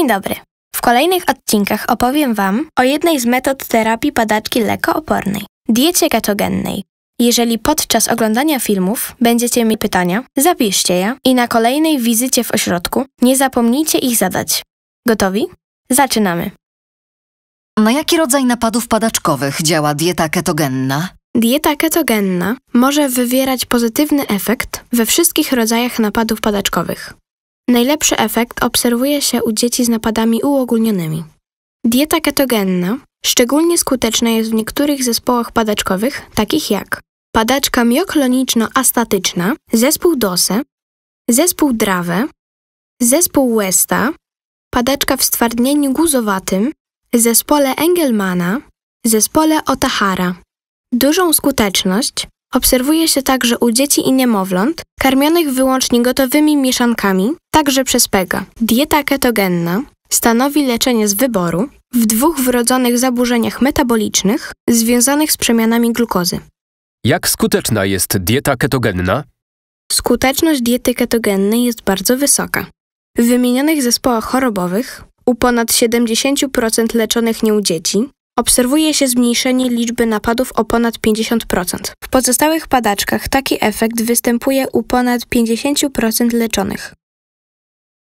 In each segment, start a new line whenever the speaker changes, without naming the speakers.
Dzień dobry. W kolejnych odcinkach opowiem Wam o jednej z metod terapii padaczki lekoopornej diecie ketogennej. Jeżeli podczas oglądania filmów będziecie mieli pytania, zapiszcie je i na kolejnej wizycie w ośrodku nie zapomnijcie ich zadać. Gotowi? Zaczynamy.
Na jaki rodzaj napadów padaczkowych działa dieta ketogenna?
Dieta ketogenna może wywierać pozytywny efekt we wszystkich rodzajach napadów padaczkowych. Najlepszy efekt obserwuje się u dzieci z napadami uogólnionymi. Dieta ketogenna szczególnie skuteczna jest w niektórych zespołach padaczkowych, takich jak padaczka miokloniczno-astatyczna, zespół DOSE, zespół DRAWE, zespół Westa, padaczka w stwardnieniu guzowatym, zespole Engelmana, zespole Otahara. Dużą skuteczność obserwuje się także u dzieci i niemowląt karmionych wyłącznie gotowymi mieszankami także przez PEGA. Dieta ketogenna stanowi leczenie z wyboru w dwóch wrodzonych zaburzeniach metabolicznych związanych z przemianami glukozy.
Jak skuteczna jest dieta ketogenna?
Skuteczność diety ketogennej jest bardzo wysoka. W wymienionych zespołach chorobowych u ponad 70% leczonych u dzieci obserwuje się zmniejszenie liczby napadów o ponad 50%. W pozostałych padaczkach taki efekt występuje u ponad 50% leczonych.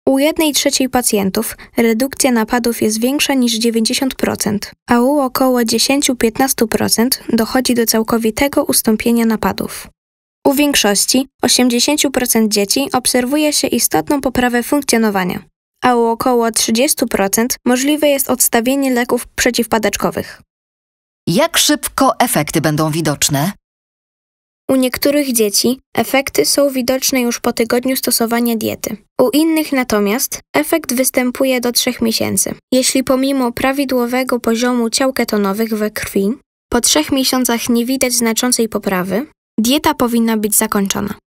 U 1 trzeciej pacjentów redukcja napadów jest większa niż 90%, a u około 10-15% dochodzi do całkowitego ustąpienia napadów. U większości 80% dzieci obserwuje się istotną poprawę funkcjonowania, a u około 30% możliwe jest odstawienie leków przeciwpadaczkowych.
Jak szybko efekty będą widoczne?
U niektórych dzieci efekty są widoczne już po tygodniu stosowania diety. U innych natomiast efekt występuje do 3 miesięcy. Jeśli pomimo prawidłowego poziomu ciał ketonowych we krwi po 3 miesiącach nie widać znaczącej poprawy, dieta powinna być zakończona.